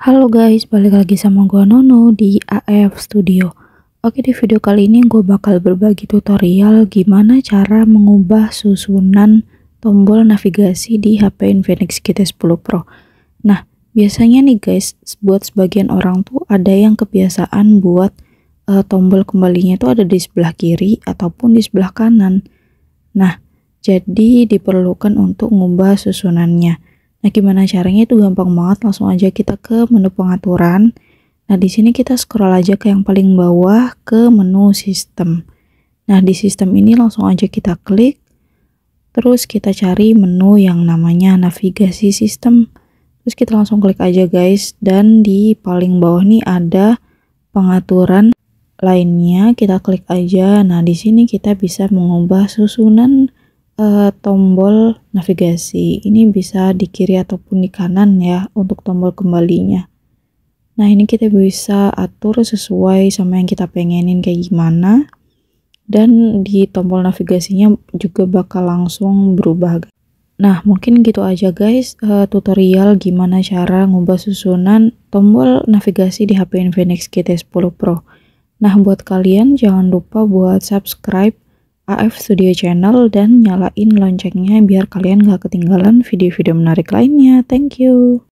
Halo guys, balik lagi sama gua Nono di AF Studio. Oke, di video kali ini gue bakal berbagi tutorial gimana cara mengubah susunan tombol navigasi di HP Infinix GT10 Pro. Nah, biasanya nih guys, buat sebagian orang tuh ada yang kebiasaan buat uh, tombol kembalinya itu ada di sebelah kiri ataupun di sebelah kanan. Nah, jadi diperlukan untuk mengubah susunannya. Nah, gimana caranya itu gampang banget, langsung aja kita ke menu pengaturan. Nah, di sini kita scroll aja ke yang paling bawah ke menu sistem. Nah, di sistem ini langsung aja kita klik. Terus kita cari menu yang namanya navigasi sistem. Terus kita langsung klik aja guys dan di paling bawah nih ada pengaturan lainnya kita klik aja. Nah, di sini kita bisa mengubah susunan Eh, tombol navigasi. Ini bisa di kiri ataupun di kanan ya untuk tombol kembalinya. Nah, ini kita bisa atur sesuai sama yang kita pengenin kayak gimana. Dan di tombol navigasinya juga bakal langsung berubah. Nah, mungkin gitu aja guys eh, tutorial gimana cara ngubah susunan tombol navigasi di HP Infinix GT10 Pro. Nah, buat kalian jangan lupa buat subscribe AF Studio Channel dan nyalain loncengnya biar kalian gak ketinggalan video-video menarik lainnya. Thank you.